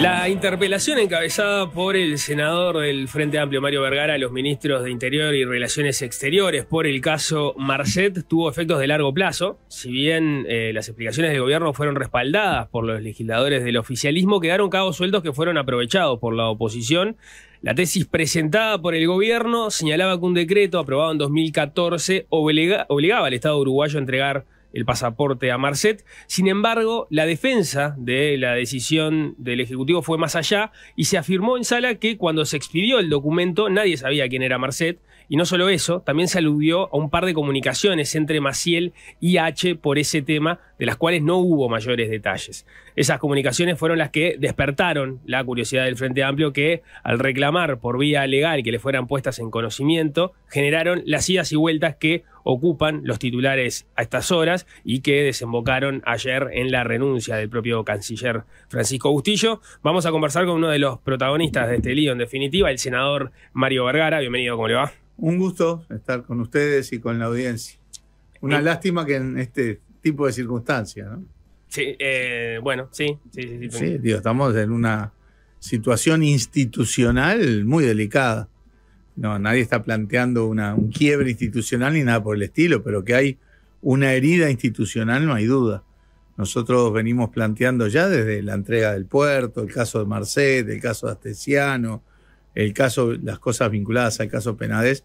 La interpelación encabezada por el senador del Frente Amplio Mario Vergara a los ministros de Interior y Relaciones Exteriores por el caso Marcet tuvo efectos de largo plazo. Si bien eh, las explicaciones del gobierno fueron respaldadas por los legisladores del oficialismo, quedaron cabos sueltos que fueron aprovechados por la oposición. La tesis presentada por el gobierno señalaba que un decreto aprobado en 2014 obligaba al Estado uruguayo a entregar el pasaporte a Marcet. Sin embargo, la defensa de la decisión del Ejecutivo fue más allá y se afirmó en sala que cuando se expidió el documento nadie sabía quién era Marcet y no solo eso, también se aludió a un par de comunicaciones entre Maciel y H por ese tema, de las cuales no hubo mayores detalles. Esas comunicaciones fueron las que despertaron la curiosidad del Frente Amplio que, al reclamar por vía legal que le fueran puestas en conocimiento, generaron las idas y vueltas que ocupan los titulares a estas horas y que desembocaron ayer en la renuncia del propio canciller Francisco Bustillo. Vamos a conversar con uno de los protagonistas de este lío, en definitiva, el senador Mario Vergara. Bienvenido, ¿cómo le va? un gusto estar con ustedes y con la audiencia. Una lástima que en este tipo de circunstancias, ¿no? Sí, eh, bueno, sí, sí, sí. Sí, digo, estamos en una situación institucional muy delicada. No, nadie está planteando una, un quiebre institucional ni nada por el estilo, pero que hay una herida institucional no hay duda. Nosotros venimos planteando ya desde la entrega del puerto, el caso de Marcet, el caso de Astesiano, el caso, las cosas vinculadas al caso Penades,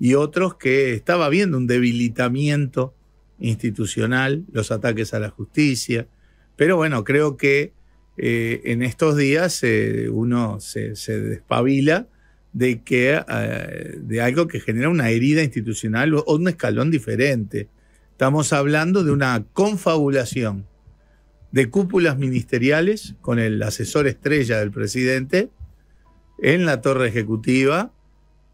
y otros que estaba viendo un debilitamiento institucional, los ataques a la justicia. Pero bueno, creo que eh, en estos días eh, uno se, se, despabila de, que, eh, de algo que genera una herida institucional o un escalón diferente. Estamos hablando de una confabulación de cúpulas ministeriales con el asesor estrella del presidente en la torre ejecutiva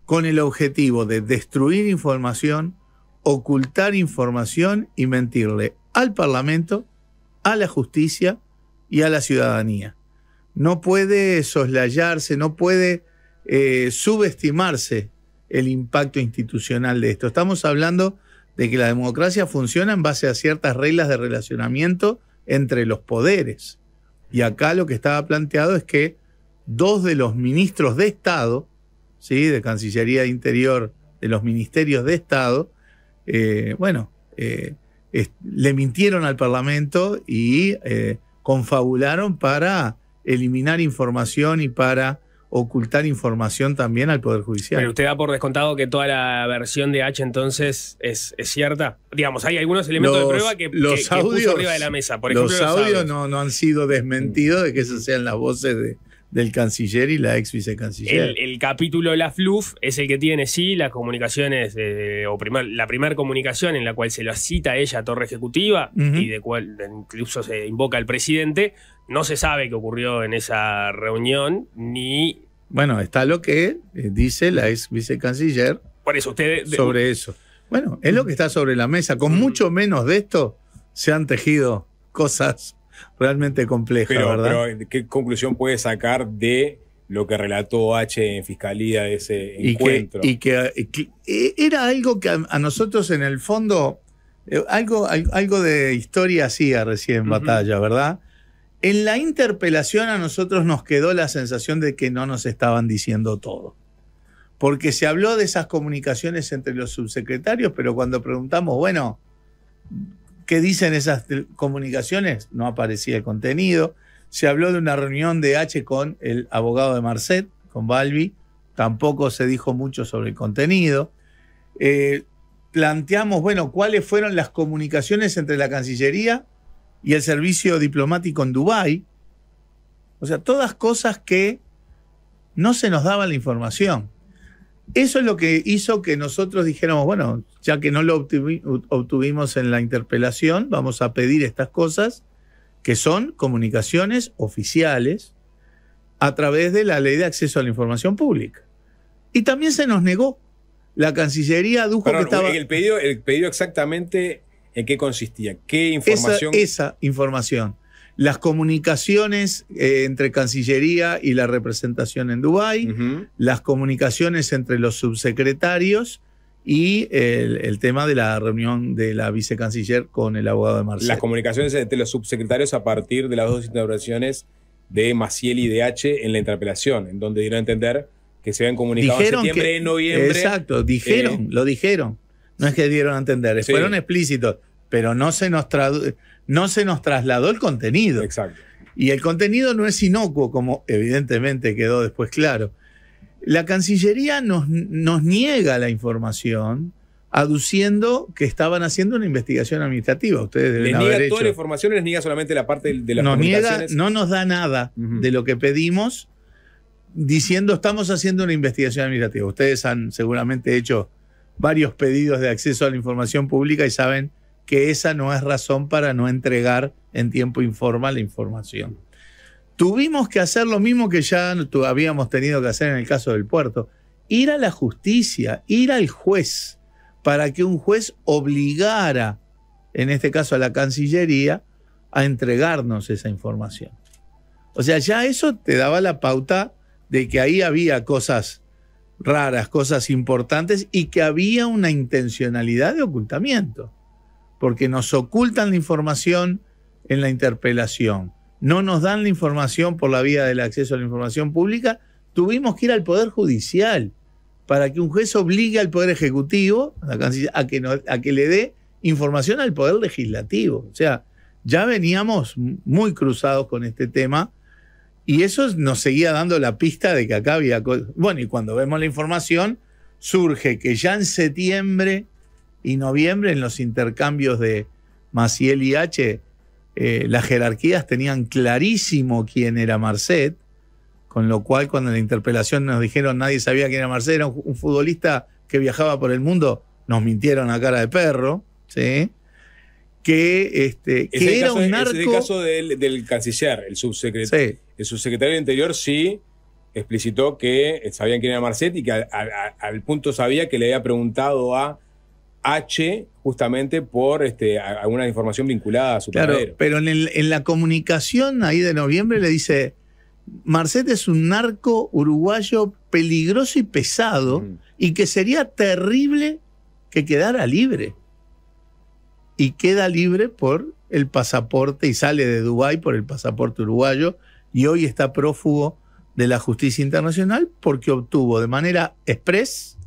con el objetivo de destruir información, ocultar información y mentirle al Parlamento, a la justicia y a la ciudadanía. No puede soslayarse, no puede eh, subestimarse el impacto institucional de esto. Estamos hablando de que la democracia funciona en base a ciertas reglas de relacionamiento entre los poderes. Y acá lo que estaba planteado es que dos de los ministros de Estado, ¿sí? de Cancillería de Interior, de los ministerios de Estado, eh, bueno, eh, le mintieron al Parlamento y eh, confabularon para eliminar información y para ocultar información también al Poder Judicial. Pero usted da por descontado que toda la versión de H entonces es, cierta. Digamos, hay algunos elementos de prueba que, los audios, arriba de la mesa. Por los, audios, No, no han sido desmentidos de que esas sean las voces de, del canciller y la ex vicecanciller. El, capítulo de la FLUF es el que tiene, sí, las comunicaciones, o la primera comunicación en la cual se la cita ella a Torre Ejecutiva y de cual incluso se invoca al presidente. No se sabe qué ocurrió en esa reunión, ni. Bueno, está lo que eh, dice la ex vicecanciller. Por eso, Sobre eso. Bueno, es lo que está sobre la mesa. Con mucho menos de esto se han tejido cosas realmente compleja, ¿verdad? Pero, ¿qué conclusión puede sacar de lo que relató H en fiscalía ese encuentro? y, que, eh, era algo que a, nosotros en el fondo, eh, algo, algo de historia hacía recién batalla, ¿verdad? En la interpelación a nosotros nos quedó la sensación de que no nos estaban diciendo todo. Porque se habló de esas comunicaciones entre los subsecretarios, pero cuando preguntamos, bueno, ¿Qué dicen esas comunicaciones? No aparecía el contenido. Se habló de una reunión de H con el abogado de Marcet, con Balbi. Tampoco se dijo mucho sobre el contenido. Eh, planteamos, bueno, cuáles fueron las comunicaciones entre la Cancillería y el servicio diplomático en Dubái. O sea, todas cosas que no se nos daba la información. Eso es lo que hizo que nosotros dijéramos, bueno, ya que no lo obtuvimos en la interpelación, vamos a pedir estas cosas que son comunicaciones oficiales a través de la ley de acceso a la información pública. Y también se nos negó. La Cancillería adujo que estaba... El pedido, el pedido exactamente en qué consistía, qué información... esa información las comunicaciones eh, entre Cancillería y la representación en Dubái, las comunicaciones entre los subsecretarios y el, tema de la reunión de la vicecanciller con el abogado de Marcelo. Las comunicaciones entre los subsecretarios a partir de las dos intervenciones de Maciel y de H en la interpelación, en donde dieron a entender que se habían comunicado en septiembre, en noviembre. Exacto, dijeron, eh. lo dijeron. No es que dieron a entender, fueron explícitos, pero no se nos traduce no se nos trasladó el contenido. Exacto. Y el contenido no es inocuo, como evidentemente quedó después claro. La Cancillería nos, nos niega la información, aduciendo que estaban haciendo una investigación administrativa. Ustedes deben les niega toda la información, les niega solamente la parte de, niega, No nos da nada de lo que pedimos, diciendo estamos haciendo una investigación administrativa. Ustedes han seguramente hecho varios pedidos de acceso a la información pública y saben que esa no es razón para no entregar en tiempo informal la información. Tuvimos que hacer lo mismo que ya habíamos tenido que hacer en el caso del puerto, ir a la justicia, ir al juez, para que un juez obligara, en este caso a la Cancillería, a entregarnos esa información. O sea, ya eso te daba la pauta de que ahí había cosas raras, cosas importantes y que había una intencionalidad de ocultamiento porque nos ocultan la información en la interpelación, no nos dan la información por la vía del acceso a la información pública, tuvimos que ir al Poder Judicial para que un juez obligue al Poder Ejecutivo a que, le dé información al Poder Legislativo. O sea, ya veníamos muy cruzados con este tema y eso nos seguía dando la pista de que acá había... Bueno, y cuando vemos la información, surge que ya en septiembre y noviembre en los intercambios de Maciel y H. Eh, las jerarquías tenían clarísimo quién era Marcet, con lo cual cuando en la interpelación nos dijeron nadie sabía quién era Marcet, era un, futbolista que viajaba por el mundo, nos mintieron a cara de perro, que, este, que era un narco. Es el caso del, canciller, el subsecretario. El subsecretario de Interior sí explicitó que sabían quién era Marcet y que al punto sabía que le había preguntado a H justamente por este, alguna información vinculada a su claro, Pero en, la comunicación ahí de noviembre le dice, Marcet es un narco uruguayo peligroso y pesado y que sería terrible que quedara libre. Y queda libre por el pasaporte y sale de Dubái por el pasaporte uruguayo y hoy está prófugo de la justicia internacional porque obtuvo de manera express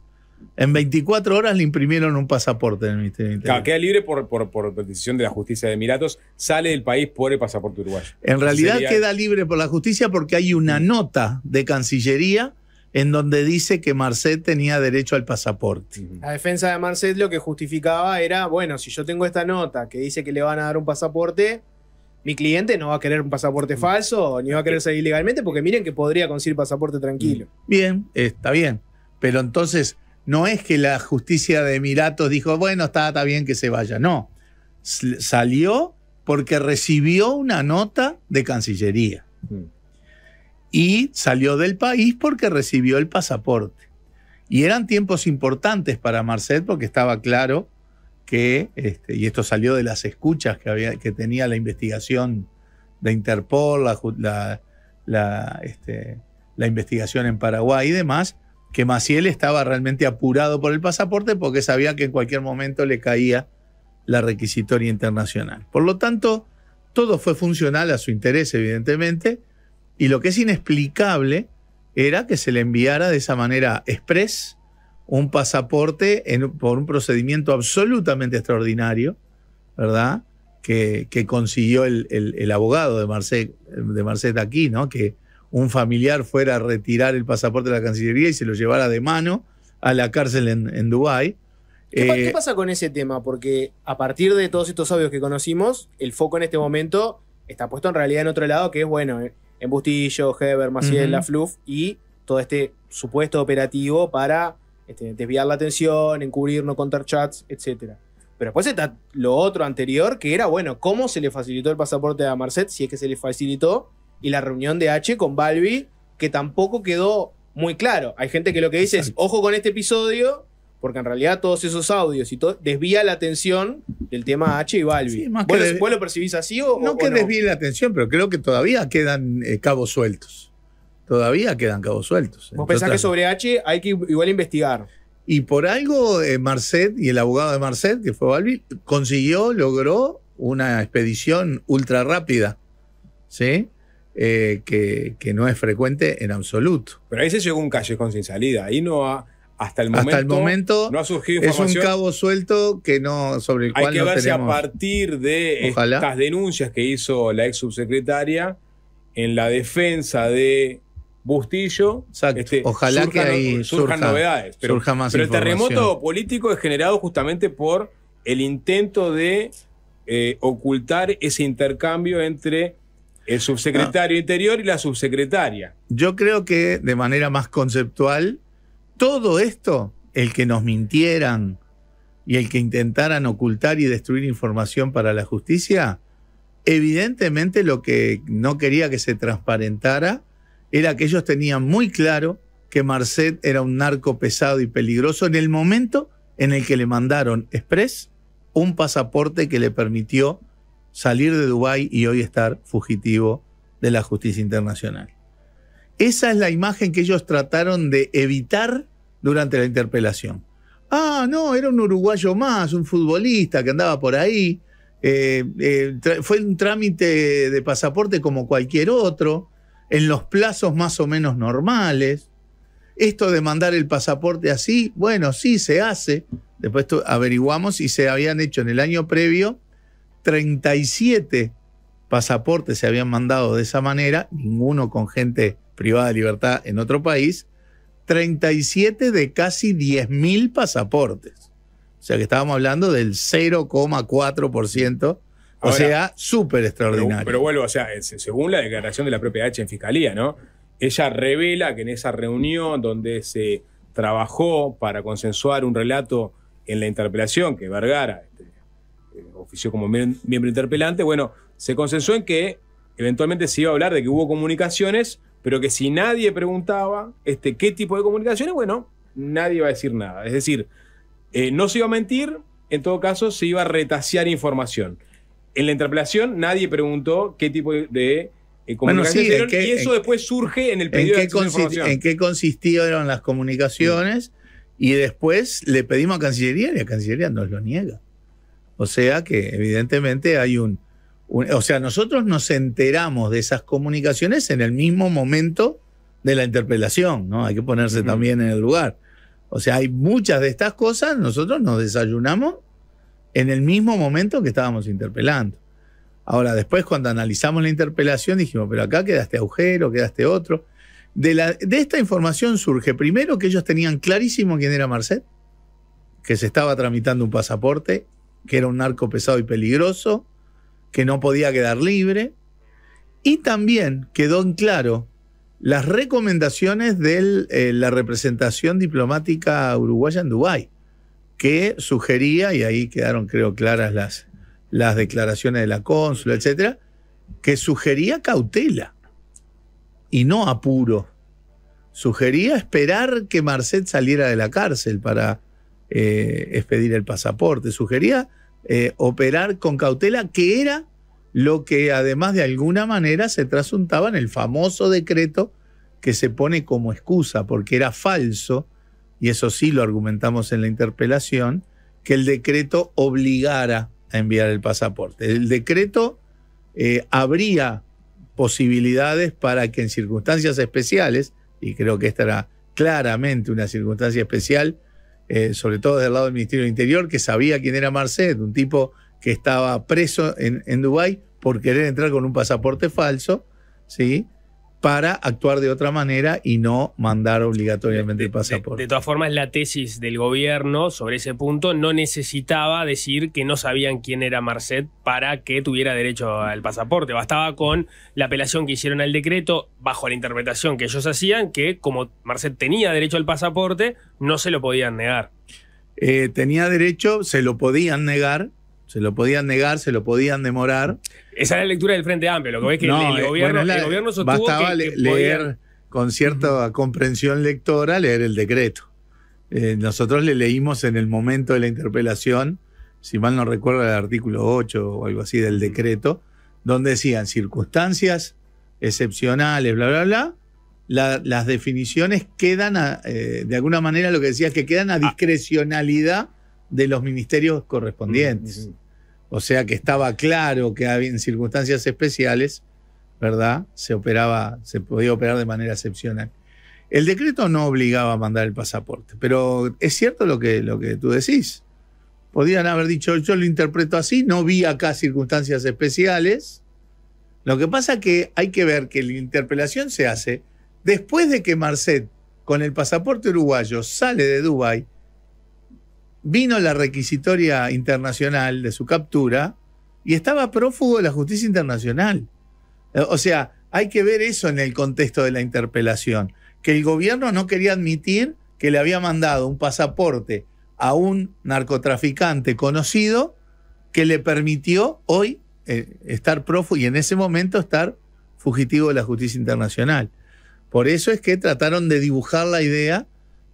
en 24 horas le imprimieron un pasaporte en Ministerio del Interior. queda libre por, por, petición de la justicia de Emiratos, sale del país por el pasaporte uruguayo. En realidad queda libre por la justicia porque hay una nota de Cancillería en donde dice que Marcet tenía derecho al pasaporte. La defensa de Marcet lo que justificaba era, bueno, si yo tengo esta nota que dice que le van a dar un pasaporte, mi cliente no va a querer un pasaporte falso, ni va a querer salir ilegalmente, porque miren que podría conseguir pasaporte tranquilo. Bien, está bien. Pero entonces, no es que la justicia de Emiratos dijo, bueno, está, bien que se vaya. No, salió porque recibió una nota de Cancillería. Mm. Y salió del país porque recibió el pasaporte. Y eran tiempos importantes para Marcet porque estaba claro que, este, y esto salió de las escuchas que, había, que tenía la investigación de Interpol, la este, investigación en Paraguay y demás, que Maciel estaba realmente apurado por el pasaporte porque sabía que en cualquier momento le caía la requisitoria internacional. Por lo tanto, todo fue funcional a su interés, evidentemente, y lo que es inexplicable era que se le enviara de esa manera express un pasaporte por un procedimiento absolutamente extraordinario, ¿verdad? Que, consiguió el, abogado de Marcet, de aquí, ¿no? Que, un familiar fuera a retirar el pasaporte de la Cancillería y se lo llevara de mano a la cárcel en, en Dubái. ¿Qué, eh, pasa con ese tema? Porque a partir de todos estos audios que conocimos, el foco en este momento está puesto en realidad en otro lado, que es, bueno, eh, en Bustillo, Heber, Maciel, La Fluff y todo este supuesto operativo para este, desviar la atención, encubrir, no contar chats, etc. Pero después está lo otro anterior, que era, bueno, cómo se le facilitó el pasaporte a Marcet, si es que se le facilitó, y la reunión de H con Balbi, que tampoco quedó muy claro. Hay gente que lo que dice es, ojo con este episodio, porque en realidad todos esos audios y todo desvía la atención del tema H y Balbi. Sí, ¿Vos, lo percibís así o no? que la atención, pero creo que todavía quedan eh, cabos sueltos. Todavía quedan cabos sueltos. Vos pensás que sobre H hay que igual investigar. Y por algo eh, Marcet y el abogado de Marcet, que fue Balbi, consiguió, logró una expedición ultra rápida. ¿Sí? Eh, que, no es frecuente en absoluto. Pero ahí se llegó un callejón sin salida, ahí no ha, hasta el momento, no ha surgido es un cabo suelto que no, sobre el cual Hay que verse a partir de estas denuncias que hizo la ex subsecretaria en la defensa de Bustillo. Este, Ojalá que ahí surjan novedades. Pero, el terremoto político es generado justamente por el intento de eh, ocultar ese intercambio entre el subsecretario Interior y la subsecretaria. Yo creo que de manera más conceptual, todo esto, el que nos mintieran y el que intentaran ocultar y destruir información para la justicia, evidentemente lo que no quería que se transparentara era que ellos tenían muy claro que Marcet era un narco pesado y peligroso en el momento en el que le mandaron express un pasaporte que le permitió salir de Dubái y hoy estar fugitivo de la justicia internacional. Esa es la imagen que ellos trataron de evitar durante la interpelación. Ah, no, era un uruguayo más, un futbolista que andaba por ahí. Eh, eh, fue un trámite de pasaporte como cualquier otro, en los plazos más o menos normales. Esto de mandar el pasaporte así, bueno, sí se hace. Después averiguamos si se habían hecho en el año previo 37 pasaportes se habían mandado de esa manera, ninguno con gente privada de libertad en otro país, 37 de casi 10.000 pasaportes. O sea que estábamos hablando del 0,4%. O sea, súper extraordinario. Pero, vuelvo, o sea, eh, según la declaración de la propia H en Fiscalía, ¿no? Ella revela que en esa reunión donde se trabajó para consensuar un relato en la interpelación que Vergara ofició como miembro interpelante, bueno, se consensuó en que eventualmente se iba a hablar de que hubo comunicaciones, pero que si nadie preguntaba este, qué tipo de comunicaciones, bueno, nadie iba a decir nada. Es decir, eh, no se iba a mentir, en todo caso se iba a retasear información. En la interpelación nadie preguntó qué tipo de eh, comunicaciones y eso después surge en el pedido de, información. En qué consistieron las comunicaciones y después le pedimos a Cancillería y a Cancillería nos lo niega. O sea que evidentemente hay un, O sea, nosotros nos enteramos de esas comunicaciones en el mismo momento de la interpelación, ¿no? Hay que ponerse también en el lugar. O sea, hay muchas de estas cosas, nosotros nos desayunamos en el mismo momento que estábamos interpelando. Ahora, después cuando analizamos la interpelación dijimos, pero acá quedaste agujero, quedaste otro. De, la, de esta información surge primero que ellos tenían clarísimo quién era Marcet, que se estaba tramitando un pasaporte que era un narco pesado y peligroso, que no podía quedar libre, y también quedó en claro las recomendaciones de eh, la representación diplomática uruguaya en Dubái, que sugería, y ahí quedaron creo claras las, las declaraciones de la cónsula, etcétera, que sugería cautela y no apuro. Sugería esperar que Marcet saliera de la cárcel para eh, es pedir el pasaporte, sugería eh, operar con cautela, que era lo que además de alguna manera se trasuntaba en el famoso decreto que se pone como excusa, porque era falso, y eso sí lo argumentamos en la interpelación, que el decreto obligara a enviar el pasaporte. El decreto habría eh, posibilidades para que en circunstancias especiales, y creo que esta era claramente una circunstancia especial, eh, sobre todo desde el lado del Ministerio del Interior, que sabía quién era Marcet, un tipo que estaba preso en, en Dubái por querer entrar con un pasaporte falso, ¿sí? para actuar de otra manera y no mandar obligatoriamente el pasaporte. De, todas formas, la tesis del gobierno sobre ese punto no necesitaba decir que no sabían quién era Marcet para que tuviera derecho al pasaporte. Bastaba con la apelación que hicieron al decreto, bajo la interpretación que ellos hacían, que como Marcet tenía derecho al pasaporte, no se lo podían negar. Eh, tenía derecho, se lo podían negar, se lo podían negar, se lo podían demorar. Esa era la lectura del Frente Amplio, lo que ves que eh, el, gobierno, sostuvo bastaba leer con cierta comprensión lectora, leer el decreto. Eh, nosotros le leímos en el momento de la interpelación, si mal no recuerdo, el artículo 8 o algo así del decreto, donde decían circunstancias excepcionales, bla, bla, bla. las definiciones quedan, eh, de alguna manera, lo que decía, que quedan a ah. discrecionalidad de los ministerios correspondientes. O sea que estaba claro que en circunstancias especiales, ¿verdad? Se operaba, se podía operar de manera excepcional. El decreto no obligaba a mandar el pasaporte, pero es cierto lo que, lo que tú decís. Podían haber dicho, yo lo interpreto así, no vi acá circunstancias especiales. Lo que pasa es que hay que ver que la interpelación se hace después de que Marcet, con el pasaporte uruguayo, sale de Dubái vino la requisitoria internacional de su captura y estaba prófugo de la justicia internacional. Eh, o sea, hay que ver eso en el contexto de la interpelación, que el gobierno no quería admitir que le había mandado un pasaporte a un narcotraficante conocido que le permitió hoy eh, estar prófugo y en ese momento estar fugitivo de la justicia internacional. Por eso es que trataron de dibujar la idea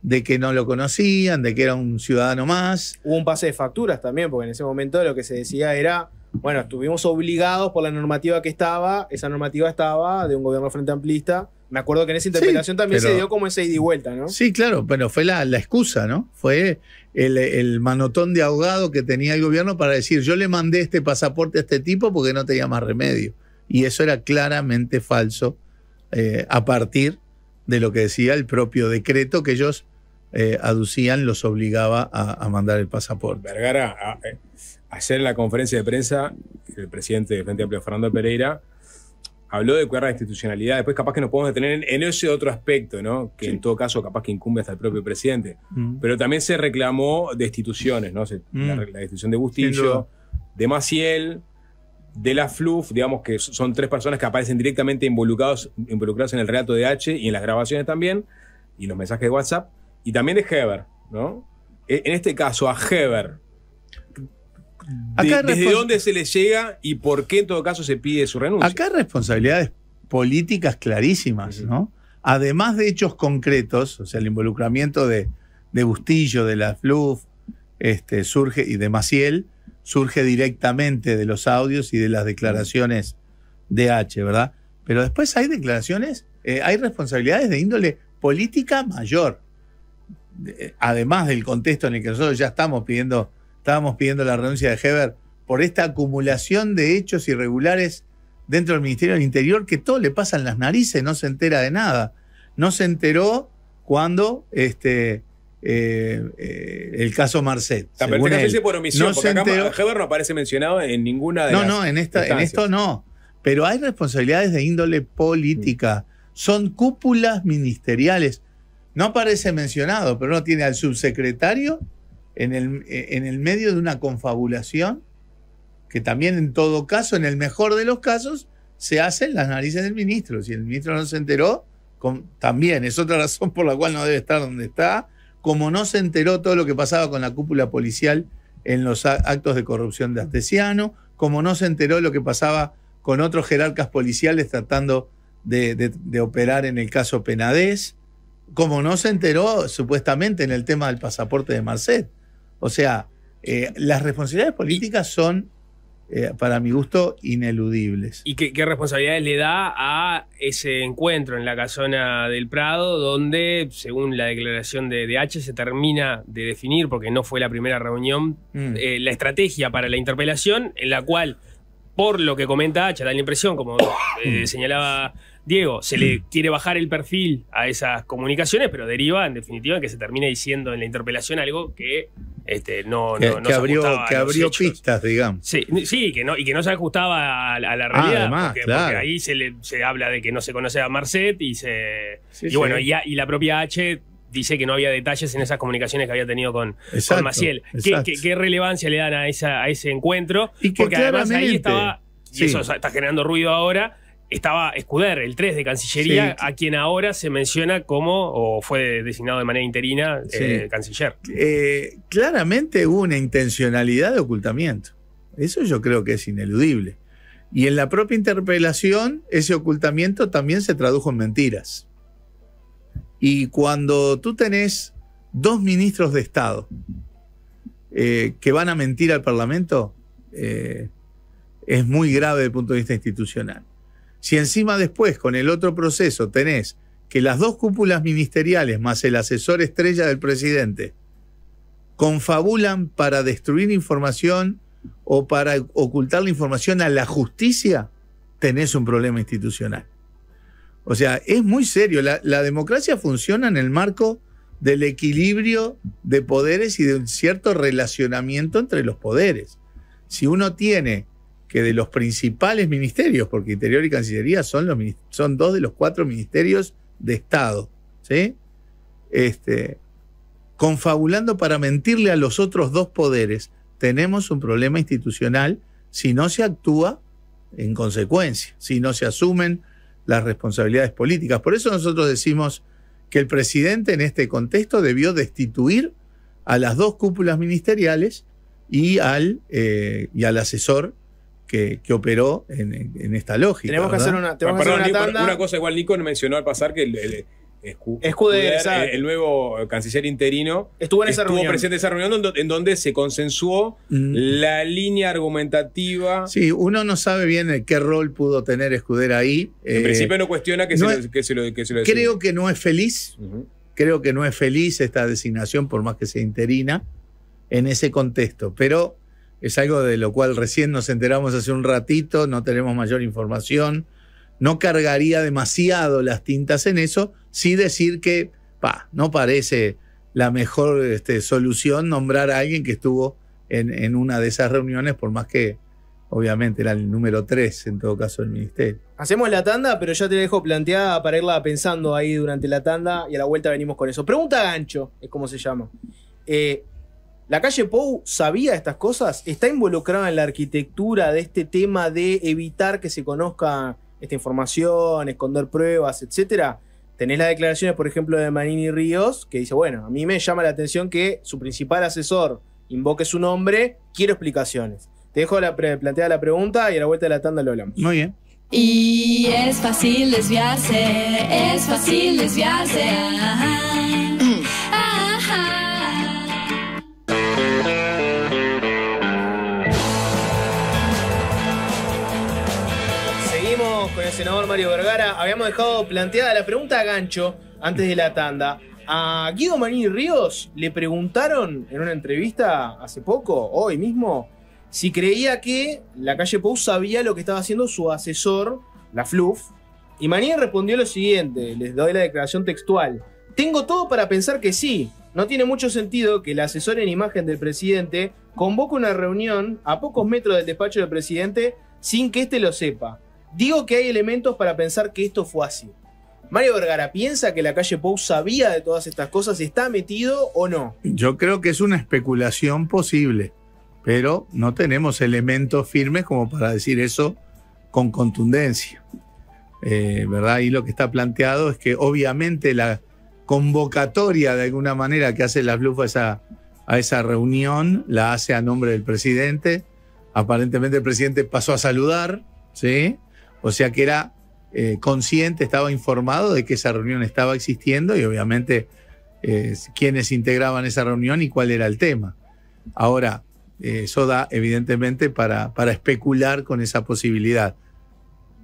de que no lo conocían, de que era un ciudadano más. Hubo un pase de facturas también, porque en ese momento lo que se decía era, bueno, estuvimos obligados por la normativa que estaba, esa normativa estaba de un gobierno frente amplista. Me acuerdo que en esa interpretación también se dio como ese ida y vuelta, ¿no? Sí, claro, pero fue la, excusa, ¿no? Fue el, manotón de ahogado que tenía el gobierno para decir, yo le mandé este pasaporte a este tipo porque no tenía más remedio. Y eso era claramente falso eh, a partir de lo que decía el propio decreto que ellos eh, aducían los obligaba a, mandar el pasaporte. Vergara, eh, ayer en la conferencia de prensa, el presidente de Frente Amplio, Fernando Pereira, habló de cuerda la institucionalidad. Después, capaz que nos podemos detener en, ese otro aspecto, ¿no? Que en todo caso, capaz que incumbe hasta el propio presidente. Mm. Pero también se reclamó de instituciones, ¿no? la, institución mm. de Bustillo, de Maciel, de la FLUF, digamos que son tres personas que aparecen directamente involucrados, involucrados en el relato de H y en las grabaciones también, y los mensajes de WhatsApp y también es Heber, ¿no? E, en este caso, a Heber, de, ¿desde dónde se le llega y por qué en todo caso se pide su renuncia? Acá hay responsabilidades políticas clarísimas, ¿no? Además de hechos concretos, o sea, el involucramiento de, Bustillo, de la FLUF, este, surge, y de Maciel, surge directamente de los audios y de las declaraciones de H, ¿verdad? Pero después hay declaraciones, eh, hay responsabilidades de índole política mayor además del contexto en el que nosotros ya estamos pidiendo, estábamos pidiendo la renuncia de Heber, por esta acumulación de hechos irregulares dentro del Ministerio del Interior que todo le pasa en las narices, no se entera de nada. No se enteró cuando este, eh, eh, el caso Marcet. Según él, por omisión, no se enteró, Heber no aparece mencionado en ninguna de no, las. No, no, en, esta, en esto no. Pero hay responsabilidades de índole política. Mm. Son cúpulas ministeriales. No aparece mencionado, pero no tiene al subsecretario en el, medio de una confabulación que también en todo caso, en el mejor de los casos, se hacen las narices del ministro. Si el ministro no se enteró, también es otra razón por la cual no debe estar donde está, como no se enteró todo lo que pasaba con la cúpula policial en los actos de corrupción de Astesiano, como no se enteró lo que pasaba con otros jerarcas policiales tratando de, de operar en el caso Penadez, como no se enteró supuestamente en el tema del pasaporte de Marcet. O sea, eh, las responsabilidades políticas son, eh, para mi gusto, ineludibles. ¿Y qué, responsabilidades le da a ese encuentro en la casona del Prado, donde, según la declaración de H se termina de definir, porque no fue la primera reunión, mm. eh, la estrategia para la interpelación, en la cual, por lo que comenta H, da la impresión, como mm. señalaba Diego, se le mm. quiere bajar el perfil a esas comunicaciones, pero deriva en definitiva en que se termine diciendo en la interpelación algo que este, no, se abrió, que abrió pistas, digamos. Sí, que no, y que no se ajustaba a, la ah, realidad. porque, ahí se, le, habla de que no se conoce a Marcet y se. y bueno, y, la propia H dice que no había detalles en esas comunicaciones que había tenido con, Maciel. ¿Qué, relevancia le dan a, esa, a ese encuentro? Porque además ahí estaba, y eso está generando ruido ahora, estaba Escuder, el 3 de Cancillería, a quien ahora se menciona como, o fue designado de manera interina, eh, canciller. Eh, claramente hubo una intencionalidad de ocultamiento. Eso yo creo que es ineludible. Y en la propia interpelación, ese ocultamiento también se tradujo en mentiras. Y cuando tú tenés dos ministros de Estado eh, que van a mentir al Parlamento, es muy grave desde el punto de vista institucional. Si encima después con el otro proceso tenés que las dos cúpulas ministeriales más el asesor estrella del presidente confabulan para destruir información o para ocultar la información a la justicia, tenés un problema institucional. O sea, es muy serio. La, democracia funciona en el marco del equilibrio de poderes y de un cierto relacionamiento entre los poderes. Si uno tiene que de los principales ministerios, porque Interior y Cancillería son, los, son dos de los cuatro ministerios de Estado, Este, confabulando para mentirle a los otros dos poderes. Tenemos un problema institucional si no se actúa en consecuencia, si no se asumen las responsabilidades políticas. Por eso nosotros decimos que el presidente en este contexto debió destituir a las dos cúpulas ministeriales y al, eh, y al asesor que, operó en, esta lógica. Tenemos que hacer una, ah, una, cosa, igual Nico mencionó al pasar que el, eh, eh, nuevo canciller interino, estuvo en esa reunión. presente en esa reunión donde, en donde se consensuó mm. la línea argumentativa. Sí, uno no sabe bien eh, qué rol pudo tener Escudera ahí. En principio no cuestiona que, se, lo, que Creo que no es feliz. Creo que no es feliz esta designación, por más que sea interina, en ese contexto. Pero es algo de lo cual recién nos enteramos hace un ratito, no tenemos mayor información. No cargaría demasiado las tintas en eso, sí decir que, pa, no parece la mejor este, solución nombrar a alguien que estuvo en, una de esas reuniones, por más que obviamente era el número 3 en todo caso del ministerio. Hacemos la tanda, pero ya te dejo planteada para irla pensando ahí durante la tanda y a la vuelta venimos con eso. Pregunta gancho, es como se llama. Eh, la calle Pou sabía estas cosas, está involucrada en la arquitectura de este tema de evitar que se conozca esta información, esconder pruebas, etcétera. Tenés las declaraciones, por ejemplo, de Manini Ríos, que dice, bueno, a mí me llama la atención que su principal asesor invoque su nombre, quiero explicaciones. Te dejo la planteada la pregunta y a la vuelta de la tanda lo hablamos. Muy bien. Y es fácil desviarse, es fácil desviarse. Mario Vergara, habíamos dejado planteada la pregunta a gancho antes de la tanda. A Guido Maní Ríos le preguntaron en una entrevista hace poco, hoy mismo, si creía que la calle Pou sabía lo que estaba haciendo su asesor, la Fluff. Y Marín respondió lo siguiente, les doy la declaración textual. Tengo todo para pensar que sí. No tiene mucho sentido que el asesor en imagen del presidente convoque una reunión a pocos metros del despacho del presidente sin que éste lo sepa. Digo que hay elementos para pensar que esto fue así. Mario Vergara, ¿piensa que la calle Pou sabía de todas estas cosas? ¿Está metido o no? Yo creo que es una especulación posible, pero no tenemos elementos firmes como para decir eso con contundencia. Eh, ¿Verdad? Y lo que está planteado es que obviamente la convocatoria de alguna manera que hace la Blufas a esa reunión la hace a nombre del presidente. Aparentemente el presidente pasó a saludar, ¿sí? O sea que era eh, consciente, estaba informado de que esa reunión estaba existiendo y obviamente quienes eh, quiénes integraban esa reunión y cuál era el tema. Ahora, eh, eso da evidentemente para, para especular con esa posibilidad.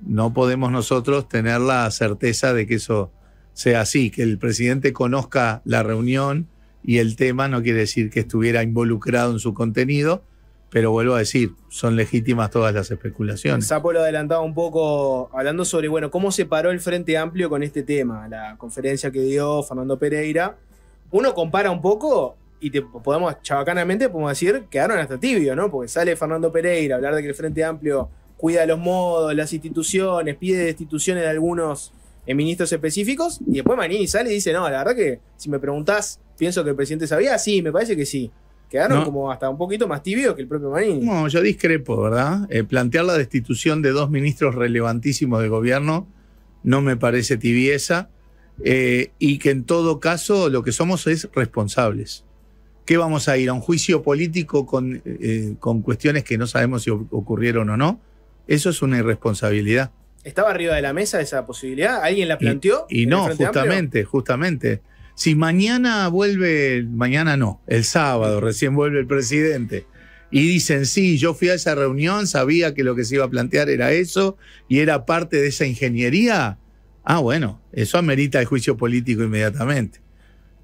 No podemos nosotros tener la certeza de que eso sea así, que el presidente conozca la reunión y el tema no quiere decir que estuviera involucrado en su contenido, pero vuelvo a decir, son legítimas todas las especulaciones. Sapo lo adelantaba un poco hablando sobre, bueno, cómo se paró el Frente Amplio con este tema, la conferencia que dio Fernando Pereira. Uno compara un poco y te podemos, chabacanamente, podemos decir, quedaron hasta tibio, ¿no? Porque sale Fernando Pereira a hablar de que el Frente Amplio cuida los modos, las instituciones, pide destituciones de algunos eh, ministros específicos. Y después Manini sale y dice, no, la verdad que si me preguntás, pienso que el presidente sabía. Sí, me parece que sí quedaron como hasta un poquito más tibios que el propio Marín. No, yo discrepo, ¿verdad? Eh, plantear la destitución de dos ministros relevantísimos de gobierno no me parece tibieza eh, y que en todo caso lo que somos es responsables. ¿Qué vamos a ir? ¿A un juicio político con, eh, con cuestiones que no sabemos si ocurrieron o no? Eso es una irresponsabilidad. ¿Estaba arriba de la mesa esa posibilidad? ¿Alguien la planteó? Y, no, justamente, justamente. Si mañana vuelve, mañana no, el sábado recién vuelve el presidente y dicen, sí, yo fui a esa reunión, sabía que lo que se iba a plantear era eso y era parte de esa ingeniería, ah, bueno, eso amerita el juicio político inmediatamente.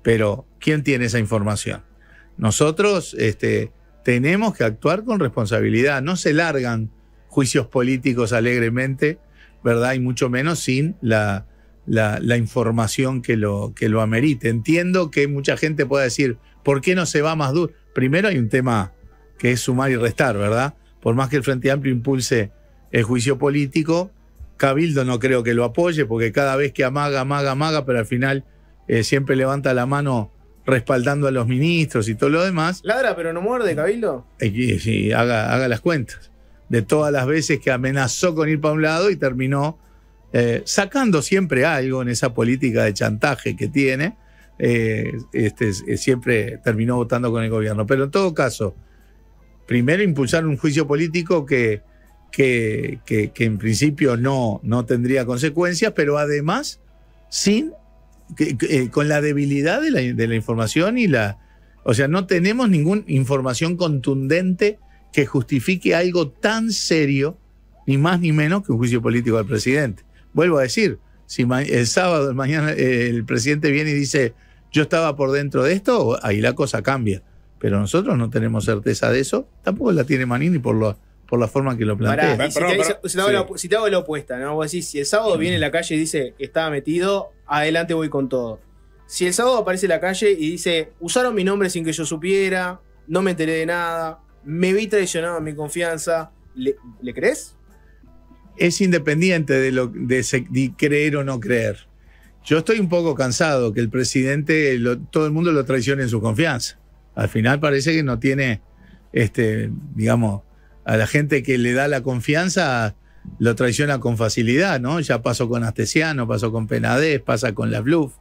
Pero, ¿quién tiene esa información? Nosotros este, tenemos que actuar con responsabilidad, no se largan juicios políticos alegremente, ¿verdad? Y mucho menos sin la, la, información que lo, que lo amerite. Entiendo que mucha gente pueda decir, ¿por qué no se va más duro? Primero hay un tema que es sumar y restar, ¿verdad? Por más que el Frente Amplio impulse el juicio político, Cabildo no creo que lo apoye, porque cada vez que amaga, amaga, amaga, pero al final eh, siempre levanta la mano respaldando a los ministros y todo lo demás. Ladra, pero no muerde, Cabildo. Eh, haga, haga las cuentas. De todas las veces que amenazó con ir para un lado y terminó eh, sacando siempre algo en esa política de chantaje que tiene, eh, este, eh, siempre terminó votando con el gobierno. Pero en todo caso, primero impulsar un juicio político que, que, en principio no, no tendría consecuencias, pero además sin, con la debilidad de la, de la información y la... O sea, no tenemos ninguna información contundente que justifique algo tan serio, ni más ni menos que un juicio político al presidente. Vuelvo a decir, si el sábado, mañana, el presidente viene y dice, yo estaba por dentro de esto, ahí la cosa cambia. Pero nosotros no tenemos certeza de eso, tampoco la tiene Manini por la, por la forma que lo plantea. si, te, hago la, opuesta, ¿no? si el sábado viene a la calle y dice, estaba metido, adelante voy con todo. Si el sábado aparece en la calle y dice, usaron mi nombre sin que yo supiera, no me enteré de nada, me vi traicionado en mi confianza, ¿le crees? es independiente de, creer o no creer. Yo estoy un poco cansado que el presidente, todo el mundo lo traicione en su confianza. Al final parece que no tiene, este, digamos, a la gente que le da la confianza lo traiciona con facilidad, ¿no? Ya pasó con Astesiano, pasó con Penadez, pasa con la Bluff,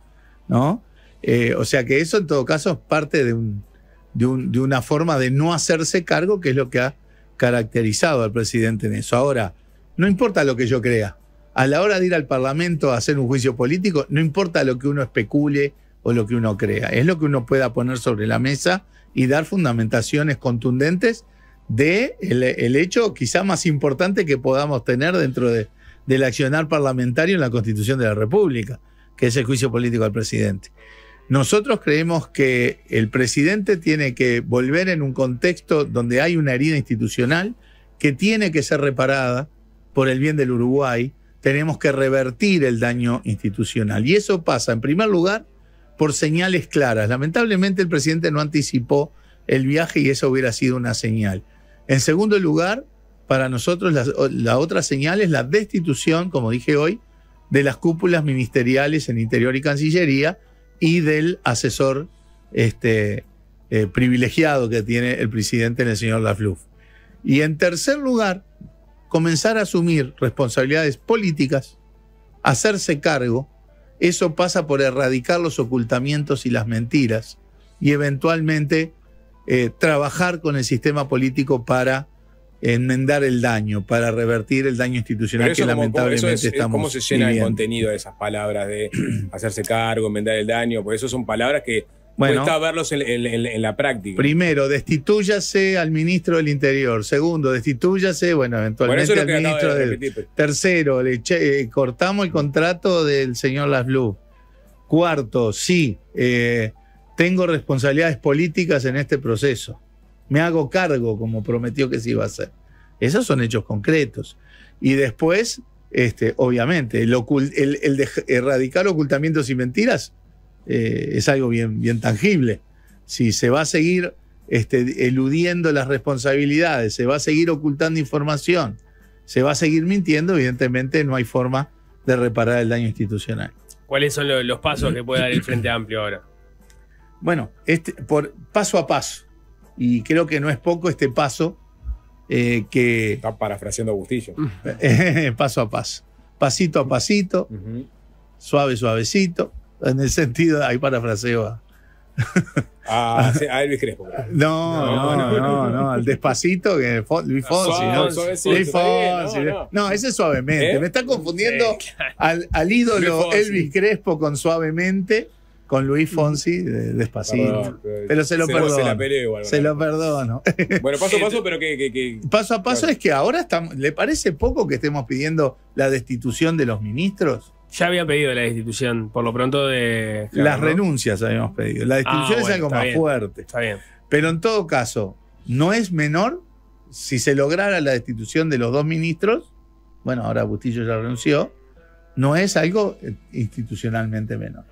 ¿no? Eh, o sea que eso en todo caso es parte de una forma de no hacerse cargo, que es lo que ha caracterizado al presidente en eso. Ahora, no importa lo que yo crea. A la hora de ir al Parlamento a hacer un juicio político, no importa lo que uno especule o lo que uno crea, es lo que uno pueda poner sobre la mesa y dar fundamentaciones contundentes de el, hecho quizá más importante que podamos tener dentro del accionar parlamentario en la Constitución de la República, que es el juicio político al presidente. Nosotros creemos que el presidente tiene que volver en un contexto donde hay una herida institucional que tiene que ser reparada, por el bien del Uruguay, tenemos que revertir el daño institucional. Y eso pasa, en primer lugar, por señales claras. Lamentablemente el presidente no anticipó el viaje y eso hubiera sido una señal. En segundo lugar, para nosotros la, otra señal es la destitución, como dije hoy, de las cúpulas ministeriales en Interior y Cancillería y del asesor este, eh, privilegiado que tiene el presidente el señor Lafluf. Y en tercer lugar, comenzar a asumir responsabilidades políticas, hacerse cargo, eso pasa por erradicar los ocultamientos y las mentiras y eventualmente eh, trabajar con el sistema político para enmendar el daño, para revertir el daño institucional que lamentablemente es, ¿Cómo se llena el contenido de esas palabras de hacerse cargo, enmendar el daño? Porque eso son palabras que bueno, Cuesta verlos en, la práctica. Primero, destitúyase al ministro del Interior. Segundo, destitúyase, bueno, eventualmente al ministro del... Pues. Tercero, eh, cortamos el contrato del señor Laszlo. Cuarto, sí, eh, tengo responsabilidades políticas en este proceso. Me hago cargo, como prometió que se iba a hacer. Esos son hechos concretos. Y después, este, obviamente, el, erradicar ocultamientos y mentiras eh, es algo bien, bien tangible. Si se va a seguir este, eludiendo las responsabilidades, se va a seguir ocultando información, se va a seguir mintiendo, evidentemente no hay forma de reparar el daño institucional. ¿Cuáles son los, pasos que puede dar el Frente Amplio ahora? Bueno, este, por, paso a paso, y creo que no es poco este paso eh, que... Está parafraseando a Bustillo. paso a paso, pasito a pasito, suave, suavecito. En el sentido, hay parafraseo ah, a. Elvis Crespo. No, no, no, no, al despacito que Luis Fonsi, Luis Fonsi. No, ese es suavemente. ¿Eh? Me está confundiendo al, ídolo Elvis Crespo con suavemente con Luis Fonsi despacito. pero, se lo perdono. Se, lo perdono. Bueno, paso a paso, pero que. paso a paso es que ahora estamos, ¿Le parece poco que estemos pidiendo la destitución de los ministros? Ya había pedido la destitución, por lo pronto de. Las renuncias habíamos pedido. La destitución ah, es algo más fuerte. Está bien. Pero en todo caso, no es menor si se lograra la destitución de los dos ministros. Bueno, ahora Bustillo ya renunció. No es algo eh, institucionalmente menor.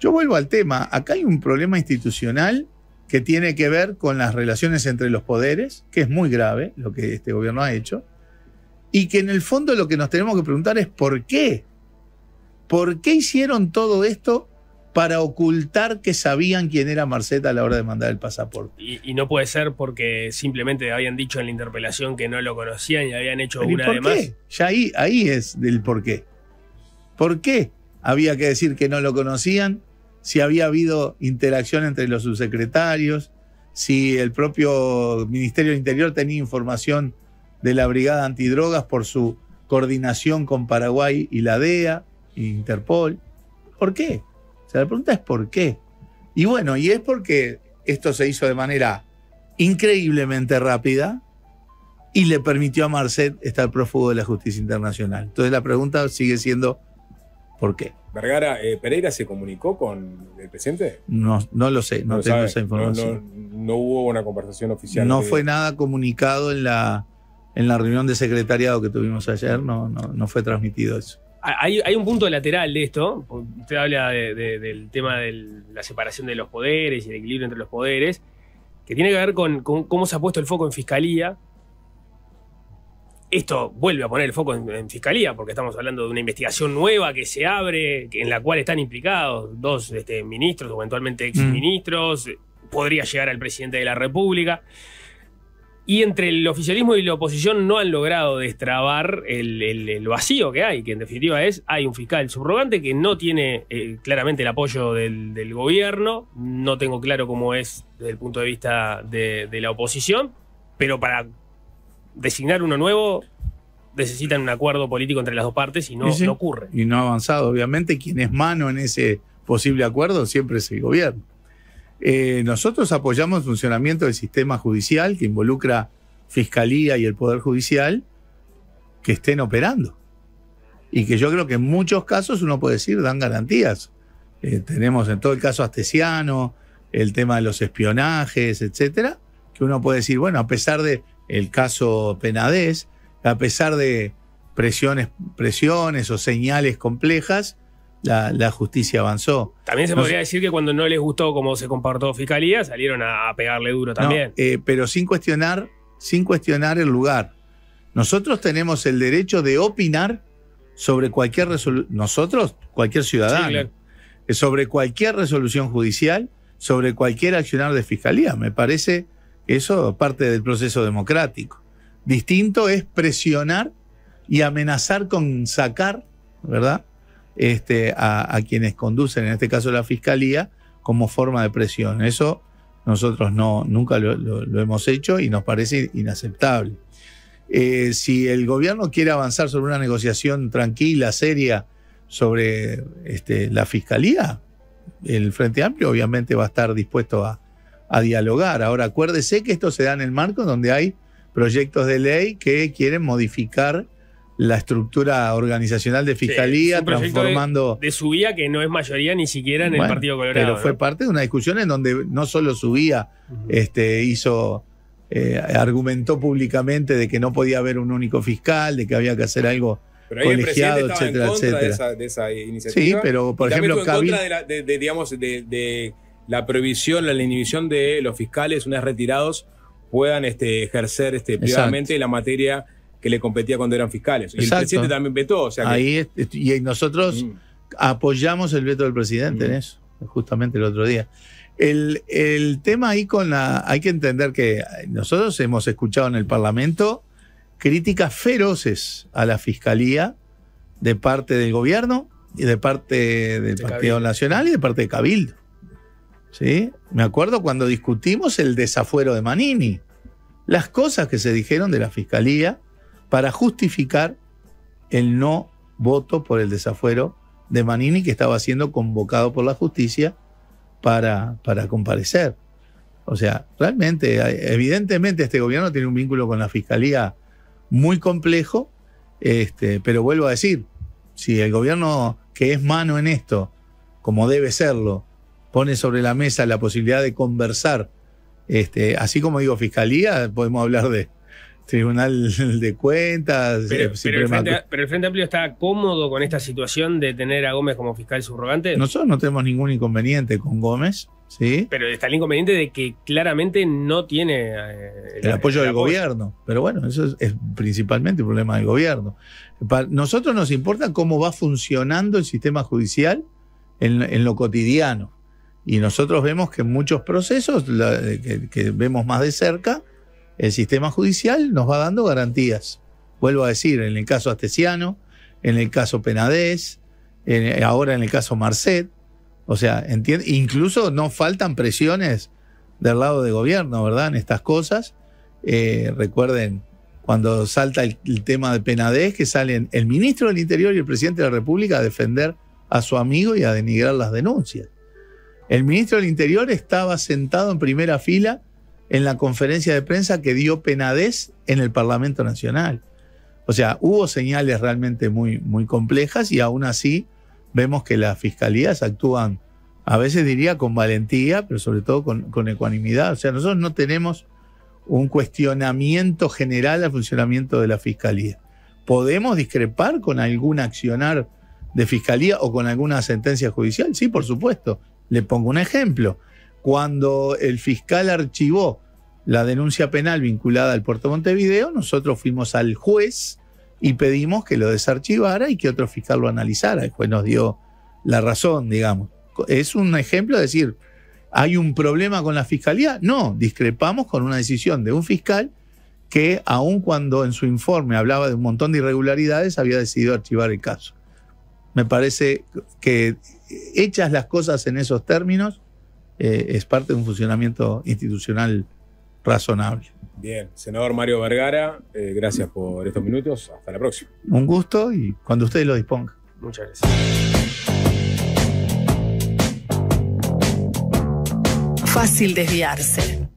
Yo vuelvo al tema. Acá hay un problema institucional que tiene que ver con las relaciones entre los poderes, que es muy grave lo que este gobierno ha hecho, y que en el fondo lo que nos tenemos que preguntar es por qué ¿Por qué hicieron todo esto para ocultar que sabían quién era Marceta a la hora de mandar el pasaporte. Y, no puede ser porque simplemente habían dicho en la interpelación que no lo conocían y habían hecho una por qué? Ya ahí, ahí es del por qué. ¿Por qué había que decir que no lo conocían? Si había habido interacción entre los subsecretarios, si el propio Ministerio del Interior tenía información de la Brigada Antidrogas por su coordinación con Paraguay y la DEA Interpol. ¿Por qué? O sea, la pregunta es ¿por qué? Y bueno, y es porque esto se hizo de manera increíblemente rápida y le permitió a Marcet estar prófugo de la justicia internacional. Entonces la pregunta sigue siendo ¿por qué? Vergara, eh, ¿Pereira se comunicó con el presidente? No, no lo sé, no, tengo esa información. No, hubo una conversación oficial. No fue nada comunicado en la, en la reunión de secretariado que tuvimos ayer, no, no fue transmitido eso hay, un punto lateral de esto. Usted habla del tema de la separación de los poderes y el equilibrio entre los poderes, que tiene que ver con, cómo se ha puesto el foco en fiscalía. Esto vuelve a poner el foco en, fiscalía, porque estamos hablando de una investigación nueva que se abre, en la cual están implicados dos este, ministros, eventualmente exministros, mm. podría llegar al presidente de la República. Y entre el oficialismo y la oposición no han logrado destrabar el, vacío que hay, que en definitiva es, hay un fiscal subrogante que no tiene eh, claramente el apoyo del, gobierno, no tengo claro cómo es desde el punto de vista de, la oposición, pero para designar uno nuevo necesitan un acuerdo político entre las dos partes y no, no ocurre. Y no ha avanzado, obviamente, quien es mano en ese posible acuerdo siempre es el gobierno. Eh, nosotros apoyamos el funcionamiento del sistema judicial que involucra fiscalía y el Poder Judicial que estén operando. Y que yo creo que en muchos casos uno puede decir dan garantías. Eh, tenemos en todo el caso Astesiano, el tema de los espionajes, etcétera, que uno puede decir, bueno, a pesar de el caso Penadez, a pesar de presiones, presiones o señales complejas, la, justicia avanzó. También se podría decir que cuando no les gustó cómo se comportó Fiscalía, salieron a, pegarle duro también. Eh, pero sin cuestionar, sin cuestionar el lugar. Nosotros tenemos el derecho de opinar sobre cualquier resolución, nosotros, cualquier ciudadano, eh, sobre cualquier resolución judicial, sobre cualquier accionar de fiscalía. Me parece eso parte del proceso democrático. Distinto es presionar y amenazar con sacar, ¿verdad? Este, a, quienes conducen, en este caso la fiscalía, como forma de presión. Eso nosotros no, nunca lo, hemos hecho y nos parece inaceptable. Eh, si el gobierno quiere avanzar sobre una negociación tranquila, seria, sobre este, la fiscalía, el Frente Amplio obviamente va a estar dispuesto a, a, dialogar. Ahora, acuérdese que esto se da en el marco donde hay proyectos de ley que quieren modificar la estructura organizacional de fiscalía, transformando. De, su vía que no es mayoría ni siquiera en el Partido Colorado. Pero fue parte de una discusión en donde no solo Subía este, hizo. Eh, argumentó públicamente de que no podía haber un único fiscal, de que había que hacer algo pero colegiado, el etcétera, en etcétera. De, iniciativa. Sí, pero por ejemplo. en contra de la, digamos, de, la prohibición, la, inhibición de los fiscales, unas retirados, puedan este, ejercer este, privadamente la materia que le competía cuando eran fiscales. Y el presidente también vetó. O sea Ahí y nosotros mm. apoyamos el veto del presidente en mm. eso, justamente el otro día. El, el, tema ahí con la. Hay que entender que nosotros hemos escuchado en el Parlamento críticas feroces a la fiscalía de parte del gobierno y de parte del Partido Nacional y de parte de Cabildo. ¿Sí? Me acuerdo cuando discutimos el desafuero de Manini, las cosas que se dijeron de la fiscalía para justificar el no voto por el desafuero de Manini, que estaba siendo convocado por la justicia para, para comparecer. O sea, realmente, evidentemente este gobierno tiene un vínculo con la fiscalía muy complejo, este, pero vuelvo a decir, si el gobierno que es mano en esto, como debe serlo, pone sobre la mesa la posibilidad de conversar, este, así como digo fiscalía, podemos hablar de, Tribunal de Cuentas. Eh, pero, el frente, Amplio está cómodo con esta situación de tener a Gómez como fiscal subrogante. Nosotros no tenemos ningún inconveniente con Gómez, ¿sí? Pero está el inconveniente de que claramente no tiene eh, el, apoyo del gobierno. Pero bueno, eso es, principalmente el problema del gobierno. nosotros nos importa cómo va funcionando el sistema judicial en, lo cotidiano. Y nosotros vemos que muchos procesos eh, que vemos más de cerca, el sistema judicial nos va dando garantías. Vuelvo a decir, en el caso Astesiano, en el caso Penadez, ahora en el caso Marcet. O sea, entiende, incluso no faltan presiones del lado de gobierno, ¿verdad? En estas cosas. Eh, recuerden cuando salta el, el, tema de Penadez, que salen el ministro del Interior y el presidente de la República a defender a su amigo y a denigrar las denuncias. El ministro del Interior estaba sentado en primera fila en la conferencia de prensa que dio Penades en el Parlamento Nacional. O sea, hubo señales realmente muy, muy complejas y aún así vemos que las fiscalías actúan, a veces diría con valentía, pero sobre todo con, con ecuanimidad. O sea, nosotros no tenemos un cuestionamiento general al funcionamiento de la fiscalía. ¿Podemos discrepar con algún accionar de fiscalía o con alguna sentencia judicial? Sí, por supuesto. Le pongo un ejemplo cuando el fiscal archivó la denuncia penal vinculada al puerto Montevideo, nosotros fuimos al juez y pedimos que lo desarchivara y que otro fiscal lo analizara. El juez nos dio la razón, digamos. Es un ejemplo de decir, ¿hay un problema con la fiscalía? No, discrepamos con una decisión de un fiscal que aun cuando en su informe hablaba de un montón de irregularidades, había decidido archivar el caso. Me parece que hechas las cosas en esos términos, eh, es parte de un funcionamiento institucional razonable. Bien, senador Mario Vergara, eh, gracias por estos minutos. Hasta la próxima. Un gusto y cuando usted lo disponga Muchas gracias. Fácil desviarse.